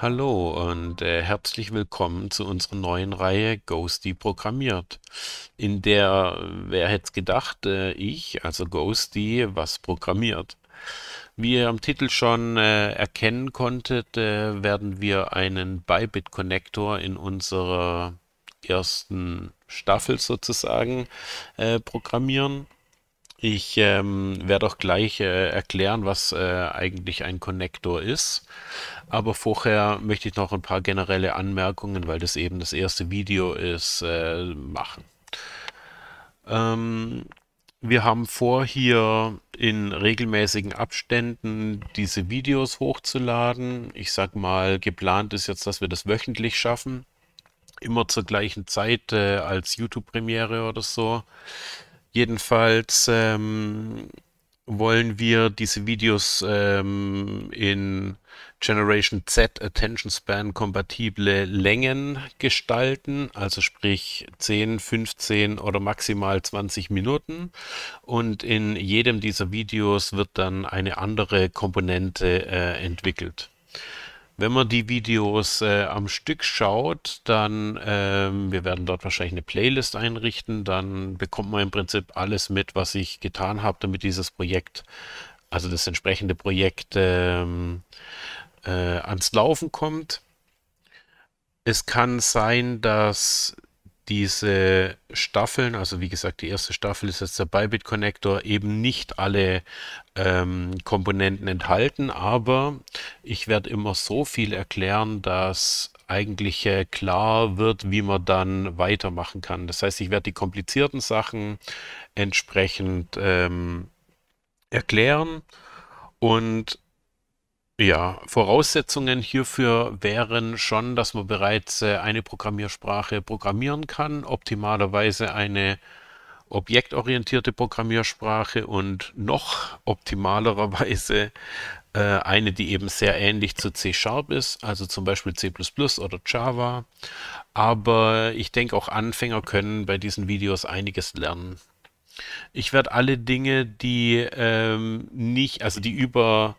Hallo und äh, herzlich willkommen zu unserer neuen Reihe Ghosty programmiert, in der, wer hätte es gedacht, äh, ich, also Ghosty, was programmiert. Wie ihr am Titel schon äh, erkennen konntet, äh, werden wir einen Bybit-Connector in unserer ersten Staffel sozusagen äh, programmieren ich ähm, werde auch gleich äh, erklären, was äh, eigentlich ein Connector ist. Aber vorher möchte ich noch ein paar generelle Anmerkungen, weil das eben das erste Video ist, äh, machen. Ähm, wir haben vor, hier in regelmäßigen Abständen diese Videos hochzuladen. Ich sag mal, geplant ist jetzt, dass wir das wöchentlich schaffen. Immer zur gleichen Zeit äh, als YouTube-Premiere oder so. Jedenfalls ähm, wollen wir diese Videos ähm, in Generation Z Attention Span kompatible Längen gestalten, also sprich 10, 15 oder maximal 20 Minuten. Und in jedem dieser Videos wird dann eine andere Komponente äh, entwickelt. Wenn man die Videos äh, am Stück schaut, dann, ähm, wir werden dort wahrscheinlich eine Playlist einrichten, dann bekommt man im Prinzip alles mit, was ich getan habe, damit dieses Projekt, also das entsprechende Projekt ähm, äh, ans Laufen kommt. Es kann sein, dass diese Staffeln, also wie gesagt, die erste Staffel ist jetzt der Bybit Connector, eben nicht alle ähm, Komponenten enthalten, aber ich werde immer so viel erklären, dass eigentlich äh, klar wird, wie man dann weitermachen kann. Das heißt, ich werde die komplizierten Sachen entsprechend ähm, erklären und ja, Voraussetzungen hierfür wären schon, dass man bereits äh, eine Programmiersprache programmieren kann, optimalerweise eine objektorientierte Programmiersprache und noch optimalerweise äh, eine, die eben sehr ähnlich zu C Sharp ist, also zum Beispiel C oder Java. Aber ich denke, auch Anfänger können bei diesen Videos einiges lernen. Ich werde alle Dinge, die ähm, nicht, also die über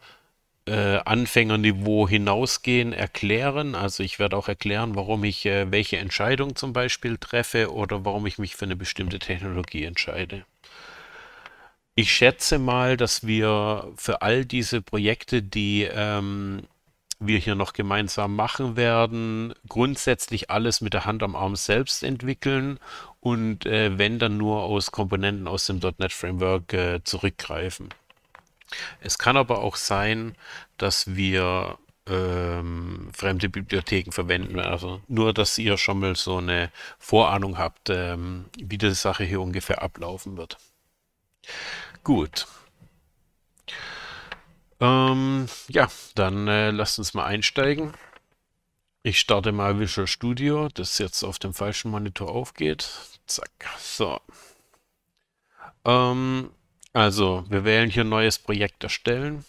Anfängerniveau hinausgehen, erklären. Also ich werde auch erklären, warum ich äh, welche Entscheidung zum Beispiel treffe oder warum ich mich für eine bestimmte Technologie entscheide. Ich schätze mal, dass wir für all diese Projekte, die ähm, wir hier noch gemeinsam machen werden, grundsätzlich alles mit der Hand am Arm selbst entwickeln und äh, wenn dann nur aus Komponenten aus dem .NET Framework äh, zurückgreifen. Es kann aber auch sein, dass wir ähm, fremde Bibliotheken verwenden. Also nur, dass ihr schon mal so eine Vorahnung habt, ähm, wie die Sache hier ungefähr ablaufen wird. Gut. Ähm, ja, dann äh, lasst uns mal einsteigen. Ich starte mal Visual Studio, das jetzt auf dem falschen Monitor aufgeht. Zack, so. Ähm, also, wir wählen hier neues Projekt erstellen.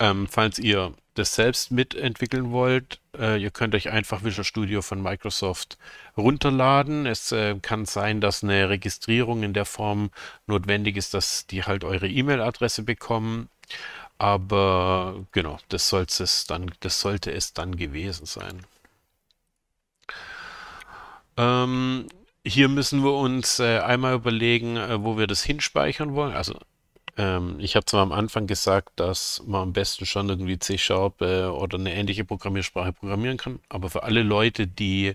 Ähm, falls ihr das selbst mitentwickeln wollt, äh, ihr könnt euch einfach Visual Studio von Microsoft runterladen. Es äh, kann sein, dass eine Registrierung in der Form notwendig ist, dass die halt eure E-Mail-Adresse bekommen. Aber genau, das, es dann, das sollte es dann gewesen sein. Ähm, hier müssen wir uns äh, einmal überlegen, äh, wo wir das hinspeichern wollen. Also ähm, ich habe zwar am Anfang gesagt, dass man am besten schon irgendwie C-Sharp äh, oder eine ähnliche Programmiersprache programmieren kann, aber für alle Leute, die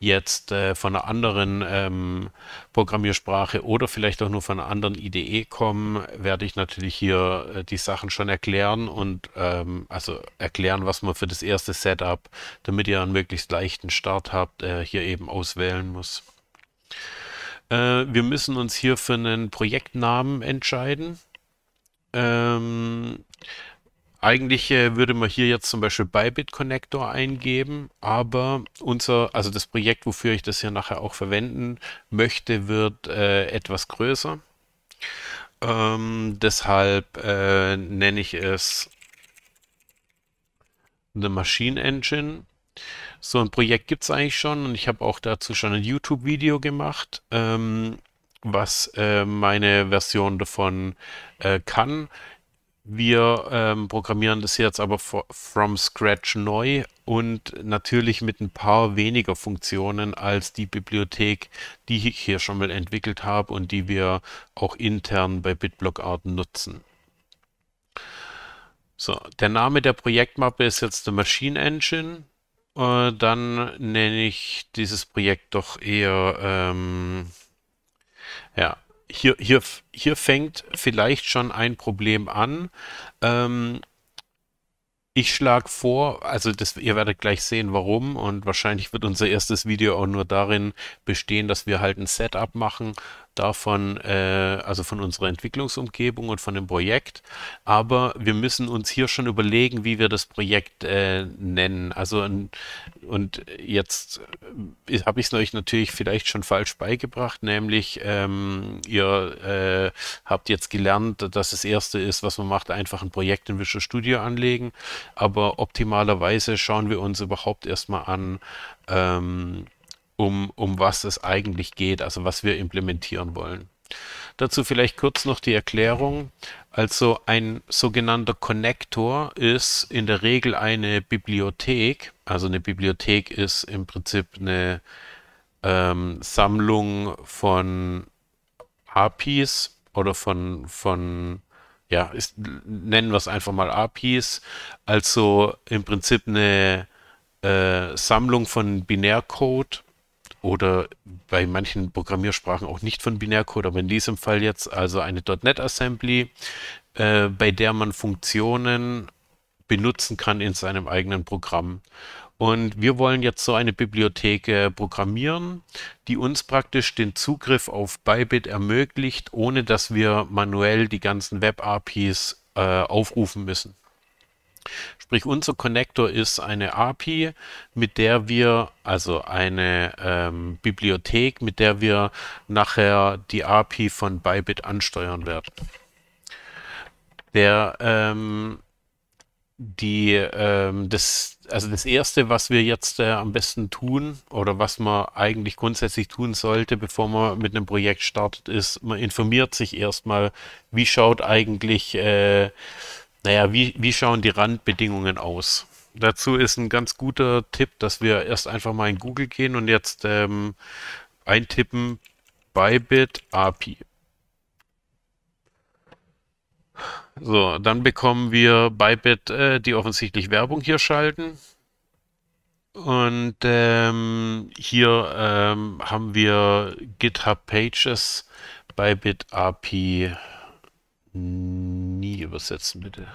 jetzt äh, von einer anderen ähm, Programmiersprache oder vielleicht auch nur von einer anderen IDE kommen, werde ich natürlich hier äh, die Sachen schon erklären und ähm, also erklären, was man für das erste Setup, damit ihr einen möglichst leichten Start habt, äh, hier eben auswählen muss. Äh, wir müssen uns hier für einen Projektnamen entscheiden. Ähm, eigentlich äh, würde man hier jetzt zum Beispiel Bybit Connector eingeben, aber unser, also das Projekt, wofür ich das hier nachher auch verwenden möchte, wird äh, etwas größer. Ähm, deshalb äh, nenne ich es The Machine Engine. So ein Projekt gibt es eigentlich schon und ich habe auch dazu schon ein YouTube-Video gemacht, ähm, was äh, meine Version davon äh, kann. Wir ähm, programmieren das jetzt aber from scratch neu und natürlich mit ein paar weniger Funktionen als die Bibliothek, die ich hier schon mal entwickelt habe und die wir auch intern bei BitBlockArt nutzen. So, der Name der Projektmappe ist jetzt The Machine Engine. Äh, dann nenne ich dieses Projekt doch eher, ähm, ja, hier, hier, hier fängt vielleicht schon ein Problem an. Ähm, ich schlage vor, also das, ihr werdet gleich sehen, warum und wahrscheinlich wird unser erstes Video auch nur darin bestehen, dass wir halt ein Setup machen, davon, äh, also von unserer Entwicklungsumgebung und von dem Projekt. Aber wir müssen uns hier schon überlegen, wie wir das Projekt äh, nennen. Also und jetzt äh, habe ich es euch natürlich vielleicht schon falsch beigebracht, nämlich ähm, ihr äh, habt jetzt gelernt, dass das Erste ist, was man macht, einfach ein Projekt in Visual Studio anlegen. Aber optimalerweise schauen wir uns überhaupt erstmal an, ähm, um, um was es eigentlich geht, also was wir implementieren wollen. Dazu vielleicht kurz noch die Erklärung. Also ein sogenannter Connector ist in der Regel eine Bibliothek. Also eine Bibliothek ist im Prinzip eine ähm, Sammlung von APIs oder von, von ja, ist, nennen wir es einfach mal APIs. Also im Prinzip eine äh, Sammlung von Binärcode oder bei manchen Programmiersprachen auch nicht von Binärcode, aber in diesem Fall jetzt also eine .NET Assembly, äh, bei der man Funktionen benutzen kann in seinem eigenen Programm. Und wir wollen jetzt so eine Bibliothek äh, programmieren, die uns praktisch den Zugriff auf Bybit ermöglicht, ohne dass wir manuell die ganzen Web-APIs äh, aufrufen müssen. Sprich, unser Connector ist eine API, mit der wir, also eine ähm, Bibliothek, mit der wir nachher die API von Bybit ansteuern werden. Der, ähm, die, ähm, das, also das erste, was wir jetzt äh, am besten tun oder was man eigentlich grundsätzlich tun sollte, bevor man mit einem Projekt startet, ist, man informiert sich erstmal, wie schaut eigentlich äh, naja, wie, wie schauen die Randbedingungen aus? Dazu ist ein ganz guter Tipp, dass wir erst einfach mal in Google gehen und jetzt ähm, eintippen Bybit API. So, dann bekommen wir Bybit, äh, die offensichtlich Werbung hier schalten. Und ähm, hier ähm, haben wir GitHub Pages Bybit API Nie übersetzen, bitte.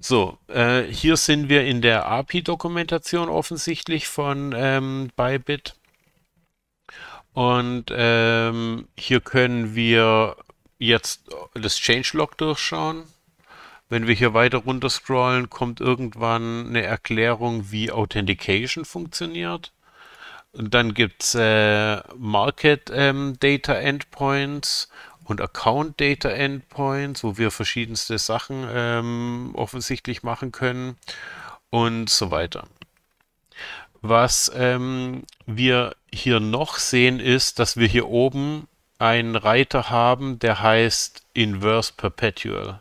So, äh, hier sind wir in der API-Dokumentation offensichtlich von ähm, Bybit. Und ähm, hier können wir jetzt das Changelog durchschauen. Wenn wir hier weiter runter scrollen, kommt irgendwann eine Erklärung, wie Authentication funktioniert. Und dann gibt es äh, Market ähm, Data Endpoints und Account Data Endpoints, wo wir verschiedenste Sachen ähm, offensichtlich machen können und so weiter. Was ähm, wir hier noch sehen, ist, dass wir hier oben einen Reiter haben, der heißt Inverse Perpetual.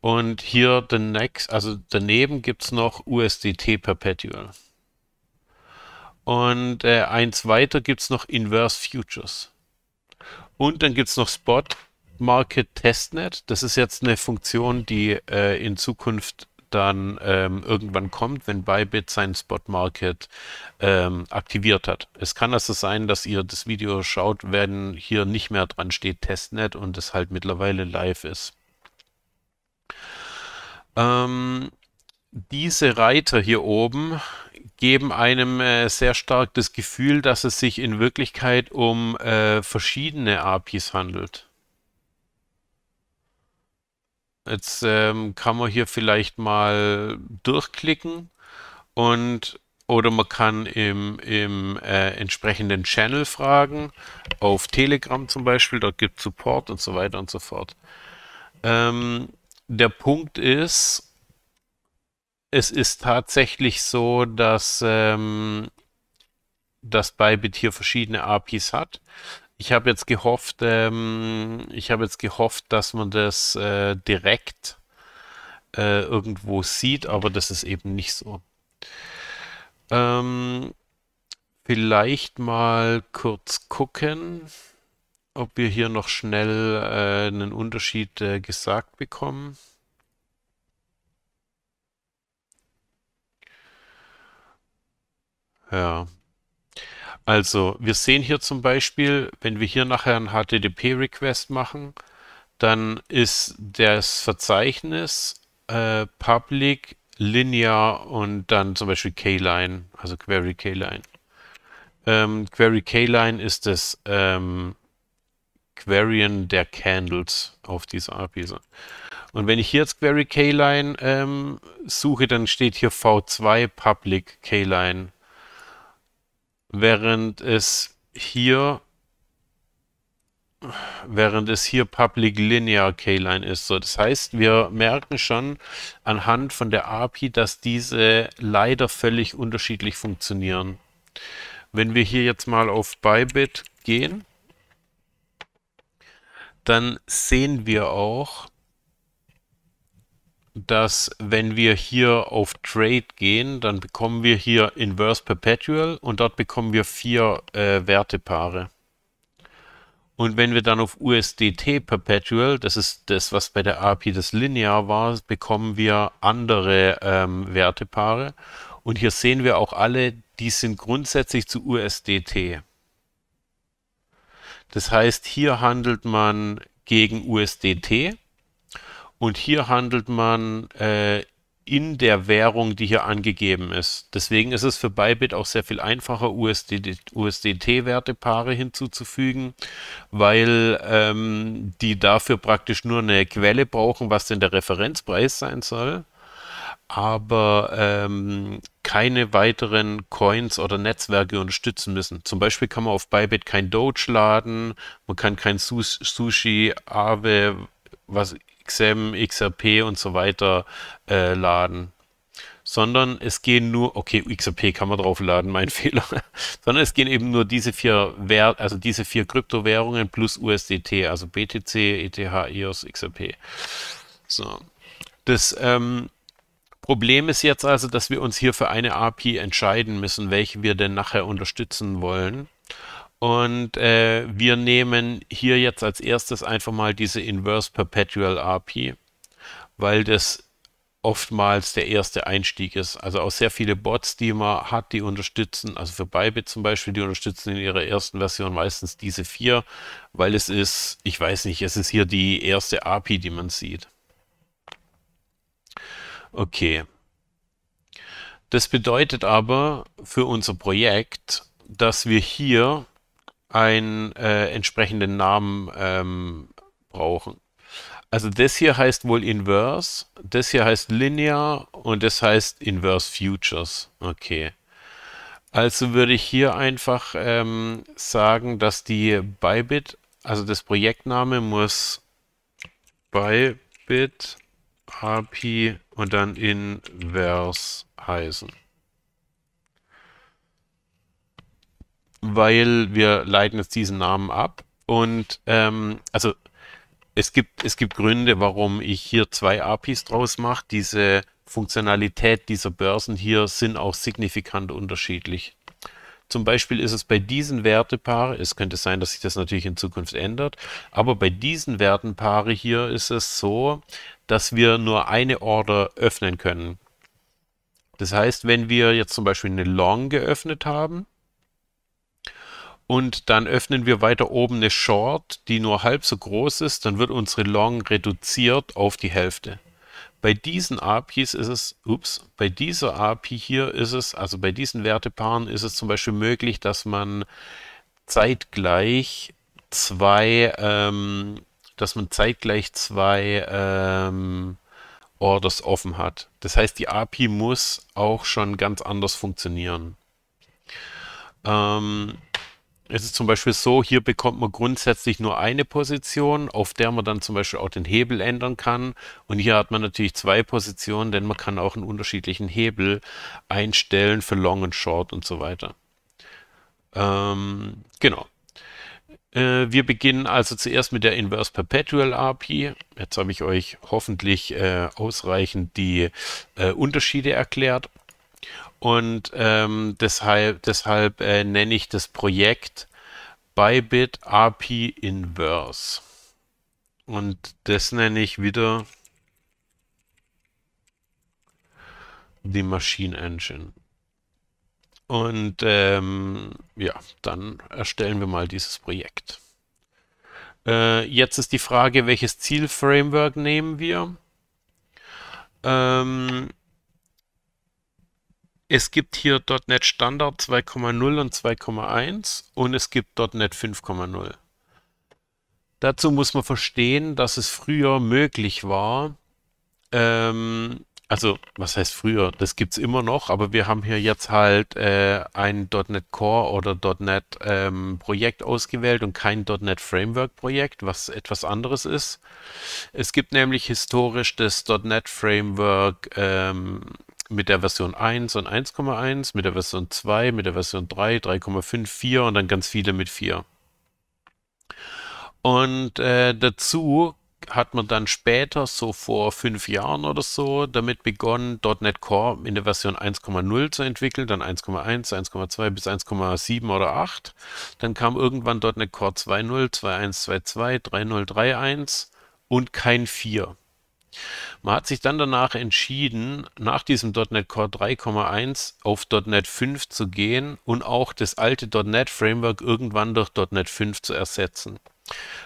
Und hier next, also daneben gibt es noch USDT Perpetual. Und äh, eins weiter gibt es noch Inverse Futures. Und dann gibt es noch Spot Market Testnet. Das ist jetzt eine Funktion, die äh, in Zukunft dann ähm, irgendwann kommt, wenn Bybit seinen Spot Market ähm, aktiviert hat. Es kann also sein, dass ihr das Video schaut, wenn hier nicht mehr dran steht Testnet und es halt mittlerweile live ist. Ähm, diese Reiter hier oben geben einem äh, sehr stark das Gefühl, dass es sich in Wirklichkeit um äh, verschiedene APIs handelt. Jetzt ähm, kann man hier vielleicht mal durchklicken und oder man kann im, im äh, entsprechenden Channel fragen, auf Telegram zum Beispiel, dort gibt es Support und so weiter und so fort. Ähm, der Punkt ist, es ist tatsächlich so, dass ähm, das Bybit hier verschiedene APIs hat. Ich habe jetzt gehofft, ähm, ich habe jetzt gehofft, dass man das äh, direkt äh, irgendwo sieht, aber das ist eben nicht so. Ähm, vielleicht mal kurz gucken, ob wir hier noch schnell äh, einen Unterschied äh, gesagt bekommen. Ja. Also, wir sehen hier zum Beispiel, wenn wir hier nachher einen HTTP-Request machen, dann ist das Verzeichnis äh, public, linear und dann zum Beispiel K-Line, also query kline. Ähm, query K-Line ist das ähm, Queryen der Candles auf dieser API. Und wenn ich jetzt query kline ähm, suche, dann steht hier v2 public K-Line während es hier während es hier Public Linear K-Line ist. So, das heißt, wir merken schon anhand von der API, dass diese leider völlig unterschiedlich funktionieren. Wenn wir hier jetzt mal auf Bybit gehen, dann sehen wir auch, dass wenn wir hier auf Trade gehen, dann bekommen wir hier Inverse Perpetual und dort bekommen wir vier äh, Wertepaare. Und wenn wir dann auf USDT Perpetual, das ist das, was bei der API das linear war, bekommen wir andere ähm, Wertepaare. Und hier sehen wir auch alle, die sind grundsätzlich zu USDT. Das heißt, hier handelt man gegen USDT und hier handelt man äh, in der Währung, die hier angegeben ist. Deswegen ist es für Bybit auch sehr viel einfacher, USDT-Wertepaare hinzuzufügen, weil ähm, die dafür praktisch nur eine Quelle brauchen, was denn der Referenzpreis sein soll, aber ähm, keine weiteren Coins oder Netzwerke unterstützen müssen. Zum Beispiel kann man auf Bybit kein Doge laden, man kann kein Sushi, Aave, was XM, XRP und so weiter äh, laden. Sondern es gehen nur, okay, XRP kann man drauf laden, mein Fehler. sondern es gehen eben nur diese vier Wert, also diese vier Kryptowährungen plus USDT, also BTC, ETH, EOS, XRP. So. Das ähm, Problem ist jetzt also, dass wir uns hier für eine API entscheiden müssen, welche wir denn nachher unterstützen wollen. Und äh, wir nehmen hier jetzt als erstes einfach mal diese Inverse Perpetual API, weil das oftmals der erste Einstieg ist. Also auch sehr viele Bots, die man hat, die unterstützen, also für Bybit zum Beispiel, die unterstützen in ihrer ersten Version meistens diese vier, weil es ist, ich weiß nicht, es ist hier die erste API, die man sieht. Okay. Das bedeutet aber für unser Projekt, dass wir hier einen äh, entsprechenden Namen ähm, brauchen. Also das hier heißt wohl Inverse, das hier heißt Linear und das heißt Inverse Futures. Okay. Also würde ich hier einfach ähm, sagen, dass die Bybit, also das Projektname muss Bybit API und dann Inverse heißen. weil wir leiten jetzt diesen Namen ab. Und ähm, also es gibt, es gibt Gründe, warum ich hier zwei APIs draus mache. Diese Funktionalität dieser Börsen hier sind auch signifikant unterschiedlich. Zum Beispiel ist es bei diesen Wertepaare, es könnte sein, dass sich das natürlich in Zukunft ändert, aber bei diesen Wertenpaare hier ist es so, dass wir nur eine Order öffnen können. Das heißt, wenn wir jetzt zum Beispiel eine Long geöffnet haben, und dann öffnen wir weiter oben eine Short, die nur halb so groß ist, dann wird unsere Long reduziert auf die Hälfte. Bei diesen APIs ist es, ups, bei dieser API hier ist es, also bei diesen Wertepaaren ist es zum Beispiel möglich, dass man zeitgleich zwei, ähm, dass man zeitgleich zwei ähm, Orders offen hat. Das heißt, die API muss auch schon ganz anders funktionieren. Ähm, es ist zum Beispiel so, hier bekommt man grundsätzlich nur eine Position, auf der man dann zum Beispiel auch den Hebel ändern kann. Und hier hat man natürlich zwei Positionen, denn man kann auch einen unterschiedlichen Hebel einstellen für Long und Short und so weiter. Ähm, genau. Äh, wir beginnen also zuerst mit der Inverse Perpetual API. Jetzt habe ich euch hoffentlich äh, ausreichend die äh, Unterschiede erklärt. Und ähm, deshalb, deshalb äh, nenne ich das Projekt Bybit RP Inverse. Und das nenne ich wieder die Machine Engine. Und ähm, ja, dann erstellen wir mal dieses Projekt. Äh, jetzt ist die Frage, welches Zielframework nehmen wir? Ähm, es gibt hier .NET Standard 2.0 und 2.1 und es gibt .NET 5.0. Dazu muss man verstehen, dass es früher möglich war, ähm, also was heißt früher, das gibt es immer noch, aber wir haben hier jetzt halt äh, ein .NET Core oder .NET ähm, Projekt ausgewählt und kein .NET Framework Projekt, was etwas anderes ist. Es gibt nämlich historisch das .NET Framework ähm, mit der Version 1 und 1,1, mit der Version 2, mit der Version 3, 3,5, 4 und dann ganz viele mit 4. Und äh, dazu hat man dann später, so vor fünf Jahren oder so, damit begonnen, .NET Core in der Version 1,0 zu entwickeln, dann 1,1, 1,2 bis 1,7 oder 8. Dann kam irgendwann .NET Core 2.0, 2.1, 2.2, 3.0, 3.1 und kein 4. Man hat sich dann danach entschieden, nach diesem .NET Core 3,1 auf .NET 5 zu gehen und auch das alte .NET Framework irgendwann durch .NET 5 zu ersetzen.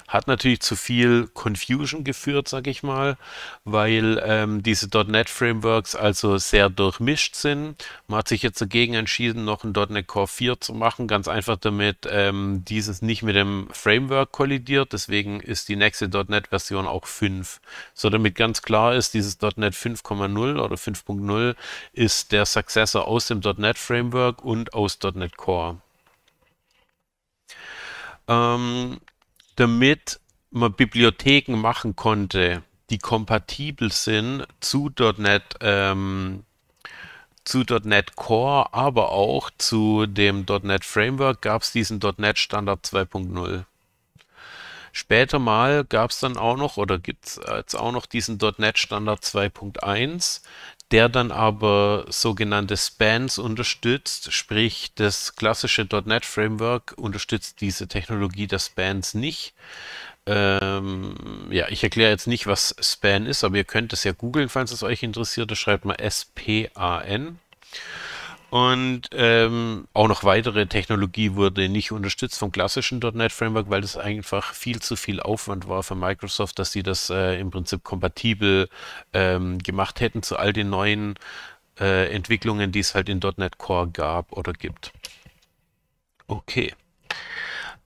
Hat natürlich zu viel Confusion geführt, sage ich mal, weil ähm, diese .NET Frameworks also sehr durchmischt sind. Man hat sich jetzt dagegen entschieden, noch ein .NET Core 4 zu machen, ganz einfach damit ähm, dieses nicht mit dem Framework kollidiert. Deswegen ist die nächste .NET Version auch 5. So damit ganz klar ist, dieses .NET 5,0 oder 5.0 ist der Successor aus dem .NET Framework und aus .NET Core. Ähm, damit man Bibliotheken machen konnte, die kompatibel sind zu .NET, ähm, zu .NET Core, aber auch zu dem .NET Framework gab es diesen .NET Standard 2.0. Später mal gab es dann auch noch oder gibt es äh, jetzt auch noch diesen .NET Standard 2.1, der dann aber sogenannte Spans unterstützt, sprich das klassische .NET Framework unterstützt diese Technologie der Spans nicht. Ähm, ja, ich erkläre jetzt nicht, was Span ist, aber ihr könnt es ja googeln, falls es euch interessiert. Da schreibt man S-P-A-N. Und ähm, auch noch weitere Technologie wurde nicht unterstützt vom klassischen .NET Framework, weil das einfach viel zu viel Aufwand war für Microsoft, dass sie das äh, im Prinzip kompatibel ähm, gemacht hätten zu all den neuen äh, Entwicklungen, die es halt in .NET Core gab oder gibt. Okay.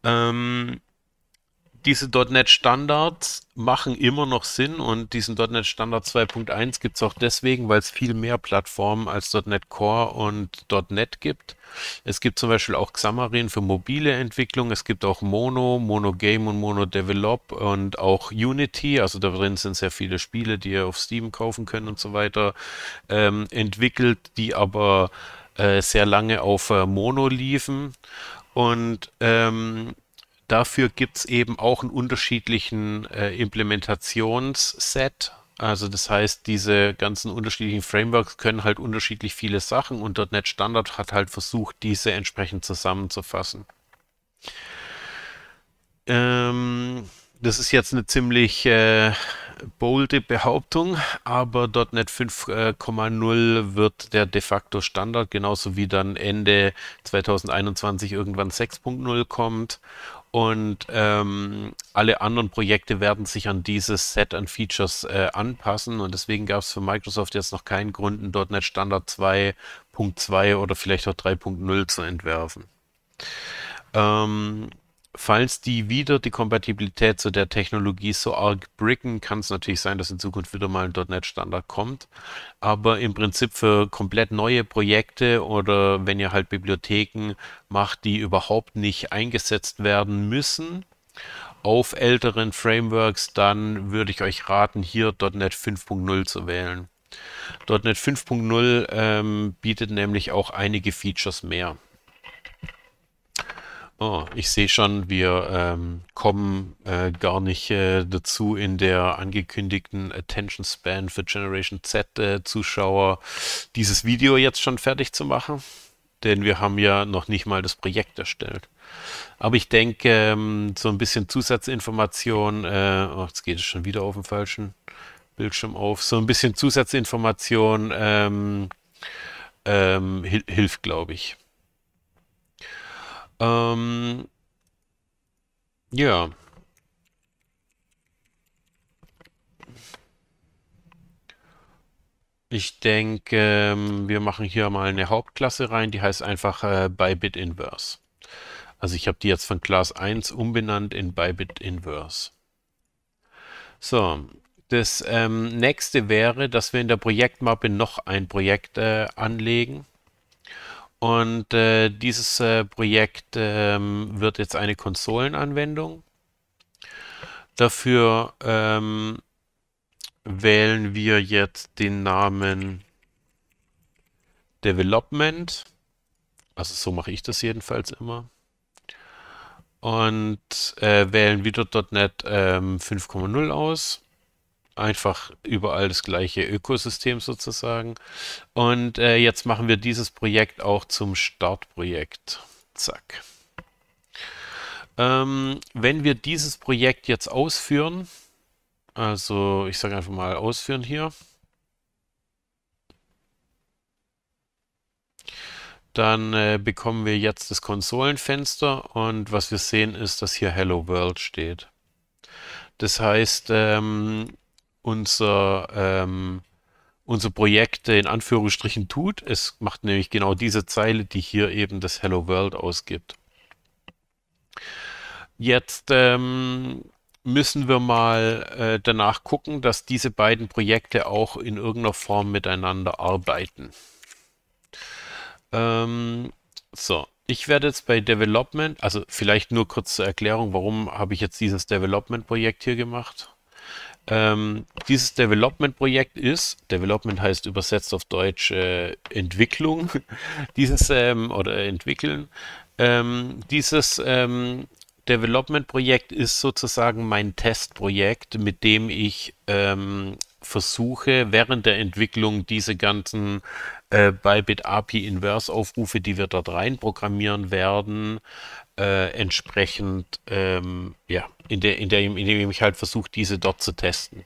Ähm, diese .NET Standards machen immer noch Sinn und diesen .NET Standard 2.1 gibt es auch deswegen, weil es viel mehr Plattformen als .NET Core und .NET gibt. Es gibt zum Beispiel auch Xamarin für mobile Entwicklung, es gibt auch Mono, Mono Game und Mono Develop und auch Unity, also da drin sind sehr viele Spiele, die ihr auf Steam kaufen könnt und so weiter, ähm, entwickelt, die aber äh, sehr lange auf äh, Mono liefen und ähm, dafür gibt es eben auch einen unterschiedlichen äh, Implementationsset. Also das heißt, diese ganzen unterschiedlichen Frameworks können halt unterschiedlich viele Sachen und .NET Standard hat halt versucht, diese entsprechend zusammenzufassen. Ähm, das ist jetzt eine ziemlich äh, bolde Behauptung, aber .NET 5.0 äh, wird der de facto Standard, genauso wie dann Ende 2021 irgendwann 6.0 kommt und ähm, alle anderen Projekte werden sich an dieses Set an Features äh, anpassen und deswegen gab es für Microsoft jetzt noch keinen Grund, einen .NET Standard 2.2 oder vielleicht auch 3.0 zu entwerfen. Ähm, Falls die wieder die Kompatibilität zu der Technologie so arg bricken, kann es natürlich sein, dass in Zukunft wieder mal ein .NET-Standard kommt. Aber im Prinzip für komplett neue Projekte oder wenn ihr halt Bibliotheken macht, die überhaupt nicht eingesetzt werden müssen, auf älteren Frameworks, dann würde ich euch raten, hier .NET 5.0 zu wählen. .NET 5.0 ähm, bietet nämlich auch einige Features mehr. Oh, ich sehe schon, wir ähm, kommen äh, gar nicht äh, dazu, in der angekündigten Attention Span für Generation Z-Zuschauer äh, dieses Video jetzt schon fertig zu machen. Denn wir haben ja noch nicht mal das Projekt erstellt. Aber ich denke, ähm, so ein bisschen Zusatzinformation, äh, oh, jetzt geht es schon wieder auf den falschen Bildschirm auf, so ein bisschen Zusatzinformation ähm, ähm hilft, glaube ich. Ähm, ja. Ich denke, ähm, wir machen hier mal eine Hauptklasse rein, die heißt einfach äh, Bybit Inverse. Also ich habe die jetzt von Class 1 umbenannt in Bybit Inverse. So, das ähm, nächste wäre, dass wir in der Projektmappe noch ein Projekt äh, anlegen. Und äh, dieses äh, Projekt ähm, wird jetzt eine Konsolenanwendung. Dafür ähm, wählen wir jetzt den Namen Development. Also so mache ich das jedenfalls immer. Und äh, wählen wieder .NET ähm, 5.0 aus einfach überall das gleiche Ökosystem sozusagen. Und äh, jetzt machen wir dieses Projekt auch zum Startprojekt. Zack. Ähm, wenn wir dieses Projekt jetzt ausführen, also ich sage einfach mal ausführen hier, dann äh, bekommen wir jetzt das Konsolenfenster und was wir sehen ist, dass hier Hello World steht. Das heißt, ähm, unser, ähm, unser Projekte in Anführungsstrichen tut. Es macht nämlich genau diese Zeile, die hier eben das Hello World ausgibt. Jetzt ähm, müssen wir mal äh, danach gucken, dass diese beiden Projekte auch in irgendeiner Form miteinander arbeiten. Ähm, so, ich werde jetzt bei Development, also vielleicht nur kurz zur Erklärung, warum habe ich jetzt dieses Development-Projekt hier gemacht? Ähm, dieses Development-Projekt ist, Development heißt übersetzt auf Deutsch äh, Entwicklung, dieses ähm, oder entwickeln. Ähm, dieses ähm, Development-Projekt ist sozusagen mein Testprojekt, mit dem ich ähm, versuche, während der Entwicklung diese ganzen äh, Bybit API Inverse Aufrufe, die wir dort rein programmieren werden, äh, entsprechend, ähm, ja, in der, in der, indem ich halt versuche, diese dort zu testen.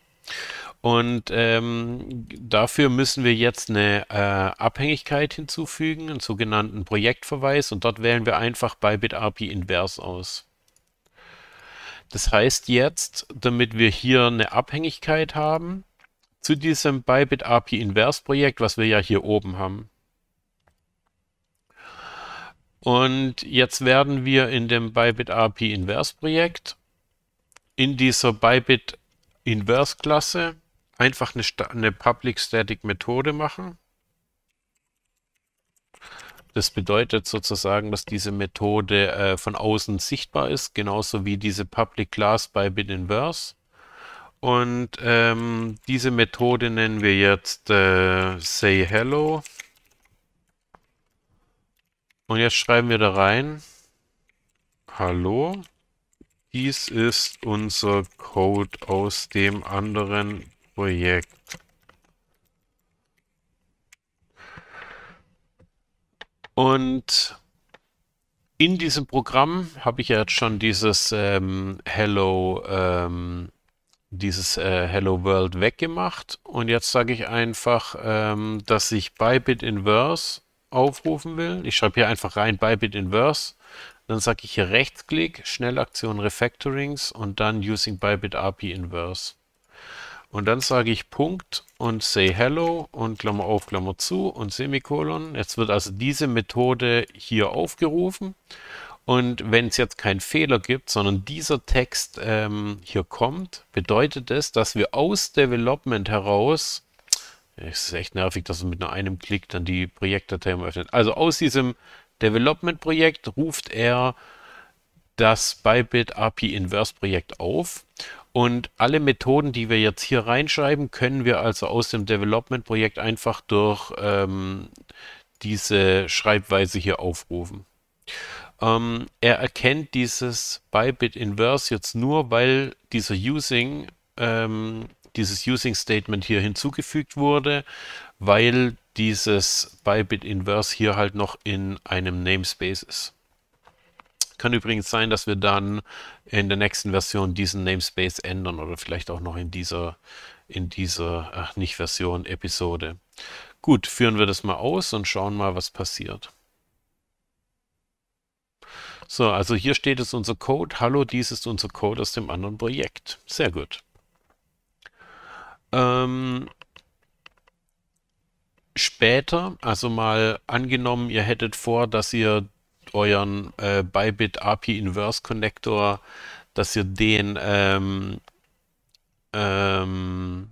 Und ähm, dafür müssen wir jetzt eine äh, Abhängigkeit hinzufügen, einen sogenannten Projektverweis. Und dort wählen wir einfach bei BitAPI invers aus. Das heißt jetzt, damit wir hier eine Abhängigkeit haben zu diesem ByBit API Inverse Projekt, was wir ja hier oben haben, und jetzt werden wir in dem Bybit API Inverse Projekt in dieser Bybit Inverse Klasse einfach eine, eine Public Static Methode machen. Das bedeutet sozusagen, dass diese Methode äh, von außen sichtbar ist, genauso wie diese Public Class bei BitInverse. Und ähm, diese Methode nennen wir jetzt äh, sayHello und jetzt schreiben wir da rein, hallo, dies ist unser Code aus dem anderen Projekt. Und in diesem Programm habe ich ja jetzt schon dieses ähm, Hello, ähm, dieses äh, Hello World weggemacht. Und jetzt sage ich einfach, ähm, dass ich Bybit Inverse aufrufen will. Ich schreibe hier einfach rein Bybit Inverse. Dann sage ich hier Rechtsklick, Schnellaktion Refactorings und dann Using Bybit API Inverse. Und dann sage ich Punkt und say hello und Klammer auf, Klammer zu und Semikolon. Jetzt wird also diese Methode hier aufgerufen. Und wenn es jetzt keinen Fehler gibt, sondern dieser Text ähm, hier kommt, bedeutet es, dass wir aus Development heraus es ist echt nervig, dass es mit nur einem Klick dann die Projektdatei öffnet. Also aus diesem Development-Projekt ruft er das Bybit API Inverse Projekt auf und alle Methoden, die wir jetzt hier reinschreiben, können wir also aus dem Development Projekt einfach durch ähm, diese Schreibweise hier aufrufen. Ähm, er erkennt dieses Bybit Inverse jetzt nur, weil dieser Using ähm, dieses Using Statement hier hinzugefügt wurde, weil dieses Bybit Inverse hier halt noch in einem Namespace ist. Kann übrigens sein, dass wir dann in der nächsten Version diesen Namespace ändern oder vielleicht auch noch in dieser, in dieser, ach nicht Version, Episode. Gut, führen wir das mal aus und schauen mal, was passiert. So, also hier steht es unser Code. Hallo, dies ist unser Code aus dem anderen Projekt. Sehr gut. Ähm, später, also mal angenommen, ihr hättet vor, dass ihr euren äh, Bybit API Inverse Connector, dass ihr den ähm, ähm,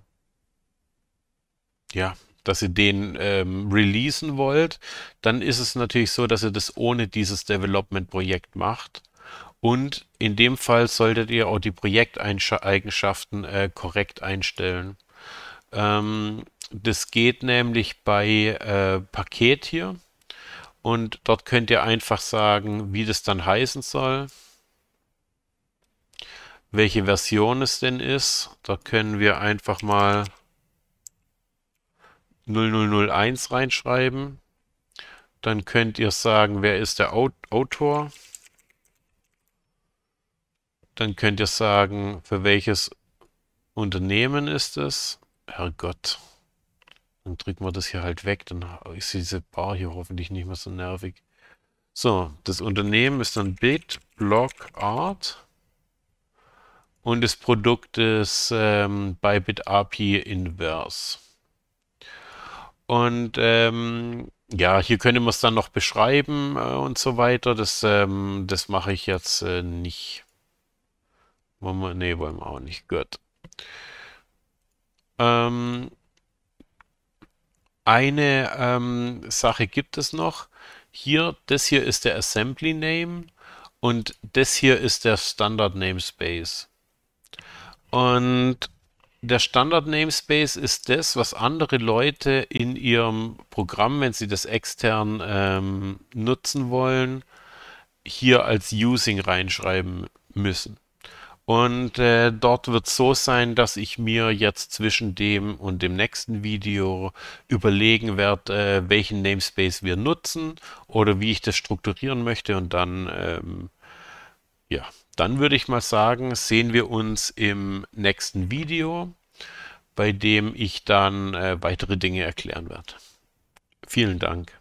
ja, dass ihr den ähm, releasen wollt, dann ist es natürlich so, dass ihr das ohne dieses Development-Projekt macht. Und in dem Fall solltet ihr auch die Projekteigenschaften äh, korrekt einstellen. Ähm, das geht nämlich bei äh, Paket hier. Und dort könnt ihr einfach sagen, wie das dann heißen soll, welche Version es denn ist. Da können wir einfach mal 0001 reinschreiben. Dann könnt ihr sagen, wer ist der Autor. Dann könnt ihr sagen, für welches Unternehmen ist es. Herrgott. Dann drücken wir das hier halt weg, dann ist diese Bar hier hoffentlich nicht mehr so nervig. So, das Unternehmen ist dann BitBlockArt. und das Produkt ist ähm, bei API Inverse. Und ähm, ja, hier könnte man es dann noch beschreiben äh, und so weiter. Das, ähm, das mache ich jetzt äh, nicht. Wollen wir, nee, wollen wir auch nicht. Gut. Ähm, eine ähm, Sache gibt es noch. Hier, das hier ist der Assembly Name und das hier ist der Standard Namespace. Und der Standard Namespace ist das, was andere Leute in ihrem Programm, wenn sie das extern ähm, nutzen wollen, hier als Using reinschreiben müssen. Und äh, dort wird es so sein, dass ich mir jetzt zwischen dem und dem nächsten Video überlegen werde, äh, welchen Namespace wir nutzen oder wie ich das strukturieren möchte. Und dann, ähm, ja, dann würde ich mal sagen, sehen wir uns im nächsten Video, bei dem ich dann äh, weitere Dinge erklären werde. Vielen Dank.